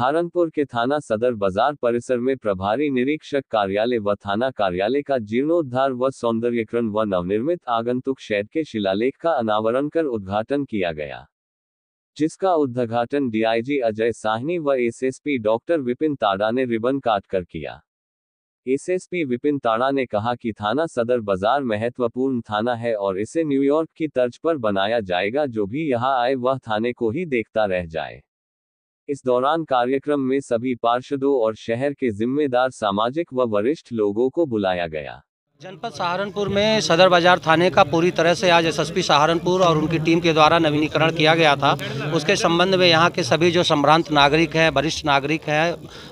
सहारनपुर के थाना सदर बाजार परिसर में प्रभारी निरीक्षक कार्यालय व थाना कार्यालय का जीर्णोद्धार व सौंदर्यकरण व नवनिर्मित आगंतुक शेड के शिलालेख का अनावरण कर उद्घाटन किया गया जिसका उद्घाटन डीआईजी अजय साहनी व एसएसपी डॉक्टर विपिन ताड़ा ने रिबन काट कर किया एसएसपी विपिन ताड़ा ने कहा कि थाना सदर बाजार महत्वपूर्ण थाना है और इसे न्यूयॉर्क की तर्ज पर बनाया जाएगा जो भी यहाँ आए वह थाने को ही देखता रह जाए इस दौरान कार्यक्रम में सभी पार्षदों और शहर के जिम्मेदार सामाजिक व वरिष्ठ लोगों को बुलाया गया जनपद सहारनपुर में सदर बाजार थाने का पूरी तरह से आज एसएसपी सहारनपुर और उनकी टीम के द्वारा नवीनीकरण किया गया था उसके संबंध में यहाँ के सभी जो सम्भ्रांत नागरिक हैं वरिष्ठ नागरिक हैं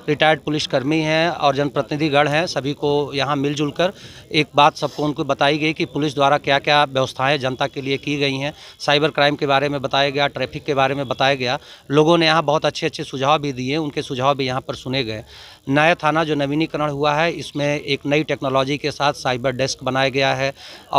रिटायर्ड पुलिसकर्मी हैं और जनप्रतिनिधिगण हैं सभी को यहाँ मिलजुल कर एक बात सबको उनको बताई गई कि पुलिस द्वारा क्या क्या व्यवस्थाएँ जनता के लिए की गई हैं साइबर क्राइम के बारे में बताया गया ट्रैफिक के बारे में बताया गया लोगों ने यहाँ बहुत अच्छे अच्छे सुझाव भी दिए उनके सुझाव भी यहाँ पर सुने गए नया थाना जो नवीनीकरण हुआ है इसमें एक नई टेक्नोलॉजी के साथ साइबर डेस्क बनाया गया है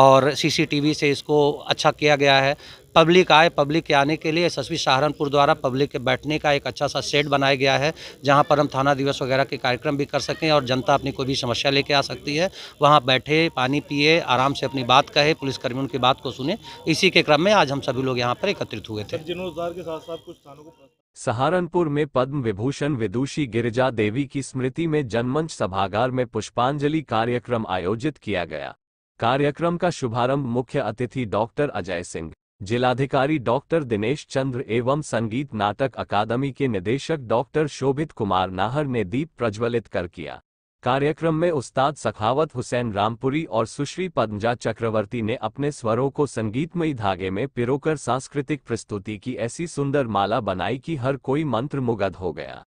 और सीसीटीवी से इसको अच्छा किया गया है पब्लिक आए पब्लिक के आने के लिए एस एस सहारनपुर द्वारा पब्लिक के बैठने का एक अच्छा सा सेट बनाया गया है जहां पर हम थाना दिवस वगैरह के कार्यक्रम भी कर सकें और जनता अपनी कोई भी समस्या लेके आ सकती है वहां बैठे पानी पिए आराम से अपनी बात कहे पुलिसकर्मियों की बात को सुने इसी के क्रम में आज हम सभी लोग यहाँ पर एकत्रित हुए थे के साथ साथ कुछ थानों को सहारनपुर में पद्म विभूषण विदुषी गिरिजा देवी की स्मृति में जनमंच सभागार में पुष्पांजलि कार्यक्रम आयोजित किया गया कार्यक्रम का शुभारंभ मुख्य अतिथि डॉक्टर अजय सिंह जिलाधिकारी डॉक्टर दिनेश चंद्र एवं संगीत नाटक अकादमी के निदेशक डॉक्टर शोभित कुमार नाहर ने दीप प्रज्वलित कर किया कार्यक्रम में उस्ताद सखावत हुसैन रामपुरी और सुश्री पद्मजा चक्रवर्ती ने अपने स्वरों को संगीतमयी धागे में पिरोकर सांस्कृतिक प्रस्तुति की ऐसी सुंदर माला बनाई कि हर कोई मंत्र मुगध हो गया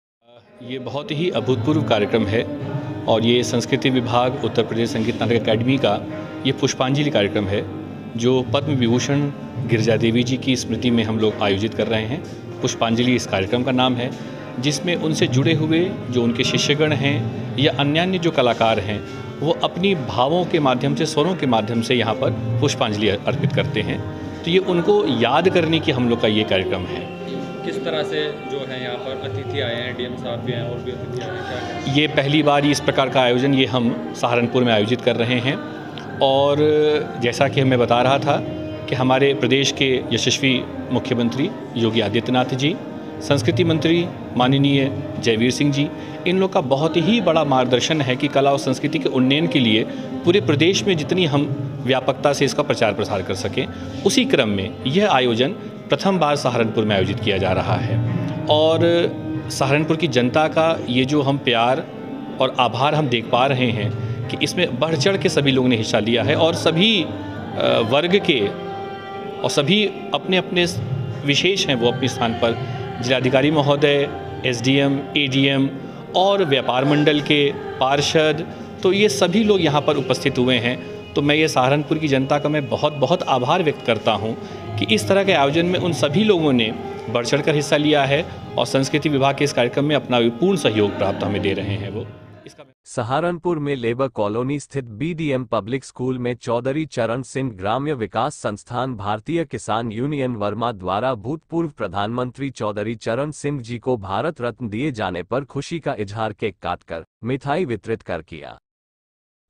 ये बहुत ही अभूतपूर्व कार्यक्रम है और ये संस्कृति विभाग उत्तर प्रदेश संगीत नाटक अकेडमी का ये पुष्पांजलि कार्यक्रम है जो पद्म विभूषण गिरजा देवी जी की स्मृति में हम लोग आयोजित कर रहे हैं पुष्पांजलि इस कार्यक्रम का नाम है जिसमें उनसे जुड़े हुए जो उनके शिष्यगण हैं या अन्य जो कलाकार हैं वो अपनी भावों के माध्यम से स्वरों के माध्यम से यहाँ पर पुष्पांजलि अर्पित करते हैं तो ये उनको याद करने की हम लोग का ये कार्यक्रम है किस तरह से जो है यहाँ पर अतिथि आए हैं डीएम साहब भी हैं और भी अतिथि आए हैं क्या ये पहली बार इस प्रकार का आयोजन ये हम सहारनपुर में आयोजित कर रहे हैं और जैसा कि मैं बता रहा था कि हमारे प्रदेश के यशस्वी मुख्यमंत्री योगी आदित्यनाथ जी संस्कृति मंत्री माननीय जयवीर सिंह जी इन लोग का बहुत ही बड़ा मार्गदर्शन है कि कला और संस्कृति के उन्नयन के लिए पूरे प्रदेश में जितनी हम व्यापकता से इसका प्रचार प्रसार कर सकें उसी क्रम में यह आयोजन प्रथम बार सहारनपुर में आयोजित किया जा रहा है और सहारनपुर की जनता का ये जो हम प्यार और आभार हम देख पा रहे हैं कि इसमें बढ़ चढ़ के सभी लोगों ने हिस्सा लिया है और सभी वर्ग के और सभी अपने अपने विशेष हैं वो अपने स्थान पर जिलाधिकारी महोदय एसडीएम, एडीएम और व्यापार मंडल के पार्षद तो ये सभी लोग यहाँ पर उपस्थित हुए हैं तो मैं ये सहारनपुर की जनता का मैं बहुत बहुत आभार व्यक्त करता हूँ कि इस तरह के आयोजन में उन सभी लोगों ने बढ़ चढ़ हिस्सा लिया है और संस्कृति विभाग के इस कार्यक्रम में अपना पूर्ण सहयोग प्राप्त हमें दे रहे हैं वो सहारनपुर में लेबर कॉलोनी स्थित बीडीएम पब्लिक स्कूल में चौधरी चरण सिंह ग्राम्य विकास संस्थान भारतीय किसान यूनियन वर्मा द्वारा भूतपूर्व प्रधानमंत्री चौधरी चरण सिंह जी को भारत रत्न दिए जाने पर खुशी का इजहार केक काटकर मिठाई वितरित कर किया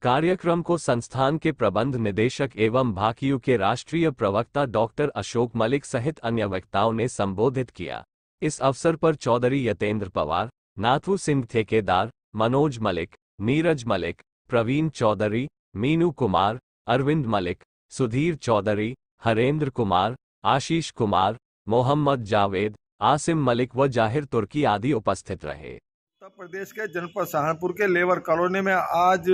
कार्यक्रम को संस्थान के प्रबंध निदेशक एवं भाकियू के राष्ट्रीय प्रवक्ता डॉक्टर अशोक मलिक सहित अन्य वक्ताओं ने संबोधित किया इस अवसर पर चौधरी यतेंद्र पवार नाथू सिंह ठेकेदार मनोज मलिक नीरज मलिक प्रवीण चौधरी मीनू कुमार अरविंद मलिक सुधीर चौधरी हरेंद्र कुमार आशीष कुमार मोहम्मद जावेद आसिम मलिक व जाहिर तुर्की आदि उपस्थित रहे उत्तर प्रदेश के जनपद सहारनपुर के लेबर कॉलोनी में आज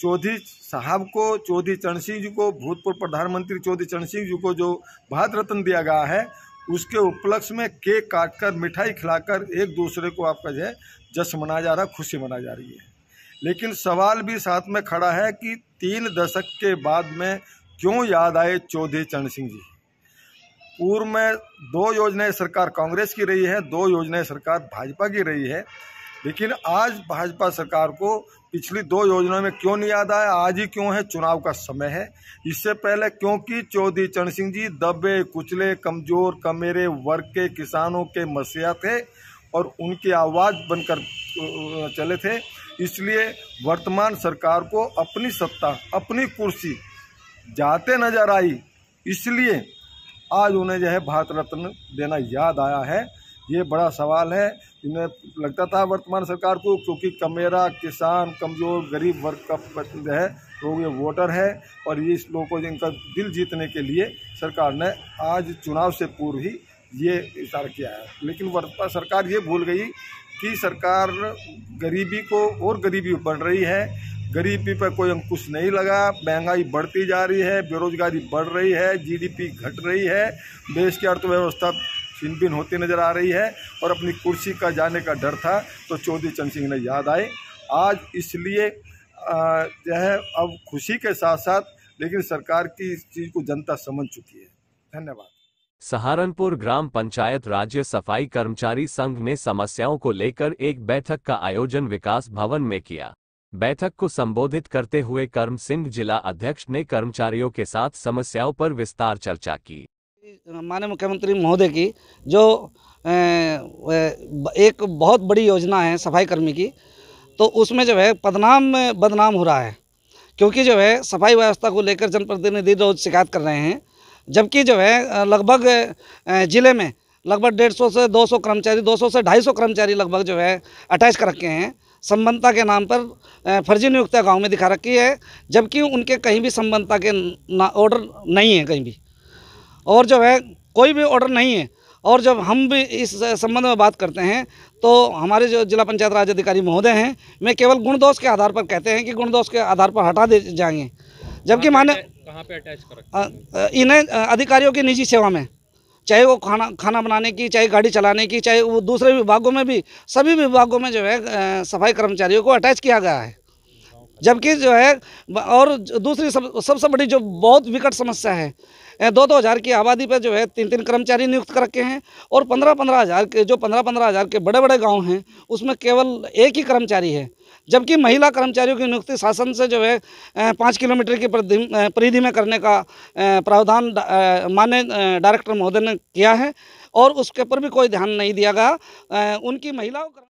चौधरी साहब को चौधरी चरण सिंह जी को भूतपूर्व प्रधानमंत्री चौधरी चरण सिंह जी को जो भारत रत्न दिया गया है उसके उपलक्ष्य में केक काटकर मिठाई खिलाकर एक दूसरे को आपका जो है जश्न मनाया जा रहा है खुशी मनाई जा रही है लेकिन सवाल भी साथ में खड़ा है कि तीन दशक के बाद में क्यों याद आए चौधरी चरण सिंह जी पूर्व में दो योजनाएं सरकार कांग्रेस की रही है दो योजनाएं सरकार भाजपा की रही है लेकिन आज भाजपा सरकार को पिछली दो योजनाओं में क्यों नहीं याद आया आज ही क्यों है चुनाव का समय है इससे पहले क्योंकि चौधरी चरण सिंह जी दबे कुचले कमजोर कमेरे वर्ग के किसानों के मसीहा थे और उनकी आवाज़ बनकर चले थे इसलिए वर्तमान सरकार को अपनी सत्ता अपनी कुर्सी जाते नजर आई इसलिए आज उन्हें जो है भारत रत्न देना याद आया है ये बड़ा सवाल है इन्हें लगता था वर्तमान सरकार को क्योंकि कमेरा किसान कमज़ोर गरीब वर्ग का जो है लोग ये वोटर है और ये इस लोगों को इनका दिल जीतने के लिए सरकार ने आज चुनाव से पूर्व ही ये इशारा किया है लेकिन वर्तमान सरकार ये भूल गई कि सरकार गरीबी को और गरीबी बढ़ रही है गरीबी पर कोई अंकुश नहीं लगा महंगाई बढ़ती जा रही है बेरोजगारी बढ़ रही है जीडीपी घट रही है देश की अर्थव्यवस्था छिन भिन होती नज़र आ रही है और अपनी कुर्सी का जाने का डर था तो चौधरी चरण सिंह ने याद आए आज इसलिए जो है अब खुशी के साथ साथ लेकिन सरकार की इस चीज़ को जनता समझ चुकी है धन्यवाद सहारनपुर ग्राम पंचायत राज्य सफाई कर्मचारी संघ ने समस्याओं को लेकर एक बैठक का आयोजन विकास भवन में किया बैठक को संबोधित करते हुए कर्म सिंह जिला अध्यक्ष ने कर्मचारियों के साथ समस्याओं पर विस्तार चर्चा की माननीय मुख्यमंत्री महोदय की जो एक बहुत बड़ी योजना है सफाई कर्मी की तो उसमें जो है बदनाम बदनाम हो रहा है क्योंकि जो है सफाई व्यवस्था को लेकर जनप्रतिनिधि रोज शिकायत कर रहे हैं जबकि जो है लगभग ज़िले में लगभग डेढ़ सौ से दो सौ कर्मचारी दो सौ से ढाई सौ कर्मचारी लगभग जो है अटैच कर रखे हैं संबंधता के नाम पर फर्जी नियुक्ति गांव में दिखा रखी है जबकि उनके कहीं भी संबंधता के ना ऑर्डर नहीं है कहीं भी और जो है कोई भी ऑर्डर नहीं है और जब हम भी इस संबंध में बात करते हैं तो हमारे जो जिला पंचायत राज अधिकारी महोदय हैं मैं केवल गुण दोष के आधार पर कहते हैं कि गुण दोष के आधार पर हटा दे जाएंगे जबकि माने कहाँ पे अटैच कर इन्हें अधिकारियों की निजी सेवा में चाहे वो खाना खाना बनाने की चाहे गाड़ी चलाने की चाहे वो दूसरे विभागों में भी सभी विभागों में जो है सफाई कर्मचारियों को अटैच किया गया है जबकि जो है और दूसरी सब सबसे बड़ी जो बहुत विकट समस्या है दो दो हज़ार की आबादी पर जो है तीन तीन कर्मचारी नियुक्त कर रखे हैं और पंद्रह पंद्रह हज़ार के जो पंद्रह पंद्रह हज़ार के बड़े बड़े गांव हैं उसमें केवल एक ही कर्मचारी है जबकि महिला कर्मचारियों की नियुक्ति शासन से जो है पाँच किलोमीटर की परिधि में करने का प्रावधान माने डायरेक्टर महोदय ने किया है और उसके ऊपर भी कोई ध्यान नहीं दिया गया उनकी महिलाओं